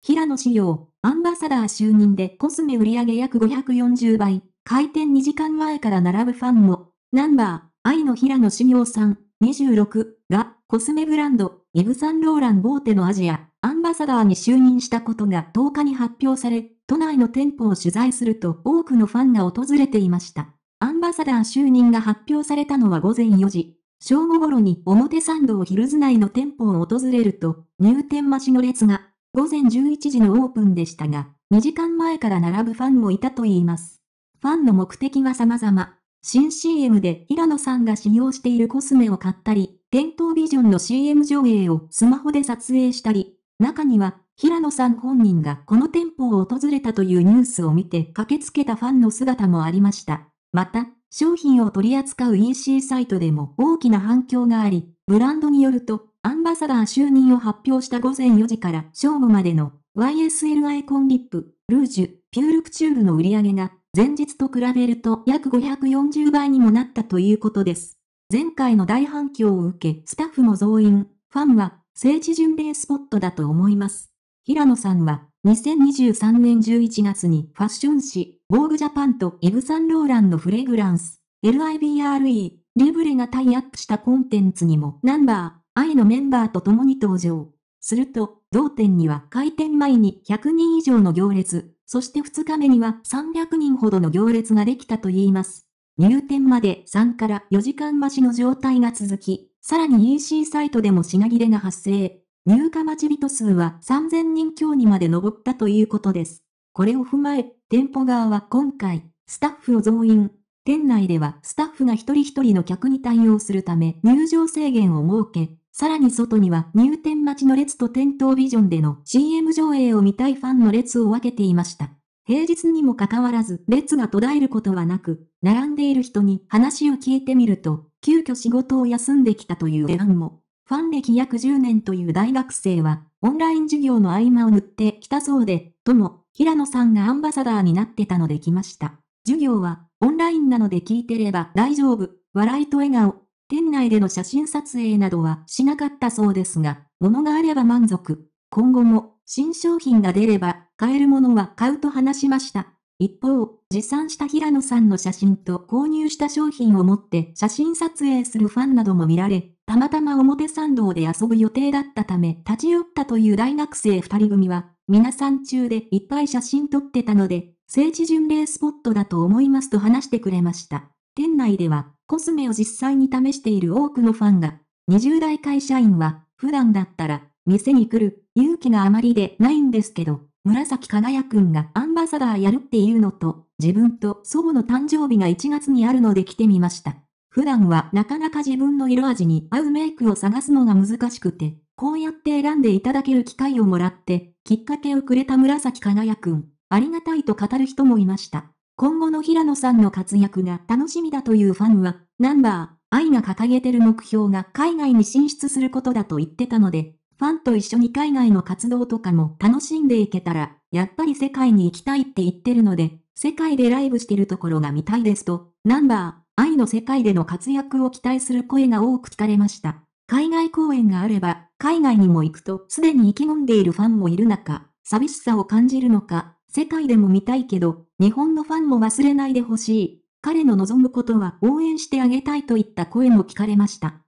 平野紫耀、アンバサダー就任でコスメ売上約540倍、開店2時間前から並ぶファンも、ナンバー、愛の平野紫耀さん、26が、コスメブランド、イブ・サンローラン・ボーテのアジア、アンバサダーに就任したことが10日に発表され、都内の店舗を取材すると多くのファンが訪れていました。アンバサダー就任が発表されたのは午前4時。正午頃に表参道ヒルズ内の店舗を訪れると、入店待ちの列が午前11時のオープンでしたが、2時間前から並ぶファンもいたといいます。ファンの目的は様々。新 CM で平野さんが使用しているコスメを買ったり、店頭ビジョンの CM 上映をスマホで撮影したり、中には平野さん本人がこの店舗を訪れたというニュースを見て駆けつけたファンの姿もありました。また、商品を取り扱う EC サイトでも大きな反響があり、ブランドによると、アンバサダー就任を発表した午前4時から正午までの YSL アイコンリップ、ルージュ、ピュールクチュールの売り上げが前日と比べると約540倍にもなったということです。前回の大反響を受け、スタッフも増員、ファンは聖地巡礼スポットだと思います。平野さんは2023年11月にファッション誌、ボーグジャパンとイブ・サンローランのフレグランス、LIBRE、リブレがタイアップしたコンテンツにもナンバー、愛のメンバーと共に登場。すると、同店には開店前に100人以上の行列、そして2日目には300人ほどの行列ができたといいます。入店まで3から4時間待ちの状態が続き、さらに EC サイトでも品切れが発生。入荷待ち人数は3000人強にまで上ったということです。これを踏まえ、店舗側は今回、スタッフを増員。店内ではスタッフが一人一人の客に対応するため入場制限を設け、さらに外には入店待ちの列と店頭ビジョンでの CM 上映を見たいファンの列を分けていました。平日にもかかわらず列が途絶えることはなく、並んでいる人に話を聞いてみると、急遽仕事を休んできたというンも。ファン歴約10年という大学生は、オンライン授業の合間を塗ってきたそうで、とも、平野さんがアンバサダーになってたので来ました。授業は、オンラインなので聞いてれば大丈夫、笑いと笑顔、店内での写真撮影などはしなかったそうですが、物があれば満足。今後も新商品が出れば買えるものは買うと話しました。一方、持参した平野さんの写真と購入した商品を持って写真撮影するファンなども見られ、たまたま表参道で遊ぶ予定だったため立ち寄ったという大学生二人組は、皆さん中でいっぱい写真撮ってたので、聖地巡礼スポットだと思いますと話してくれました。店内ではコスメを実際に試している多くのファンが、20代会社員は、普段だったら、店に来る、勇気があまりでないんですけど、紫輝くんがアンバサダーやるっていうのと、自分と祖母の誕生日が1月にあるので来てみました。普段はなかなか自分の色味に合うメイクを探すのが難しくて、こうやって選んでいただける機会をもらって、きっかけをくれた紫輝くん、ありがたいと語る人もいました。今後の平野さんの活躍が楽しみだというファンは、ナンバー、愛が掲げてる目標が海外に進出することだと言ってたので、ファンと一緒に海外の活動とかも楽しんでいけたら、やっぱり世界に行きたいって言ってるので、世界でライブしてるところが見たいですと、ナンバー、愛の世界での活躍を期待する声が多く聞かれました。海外公演があれば、海外にも行くとすでに意気込んでいるファンもいる中、寂しさを感じるのか、世界でも見たいけど、日本のファンも忘れないでほしい。彼の望むことは応援してあげたいといった声も聞かれました。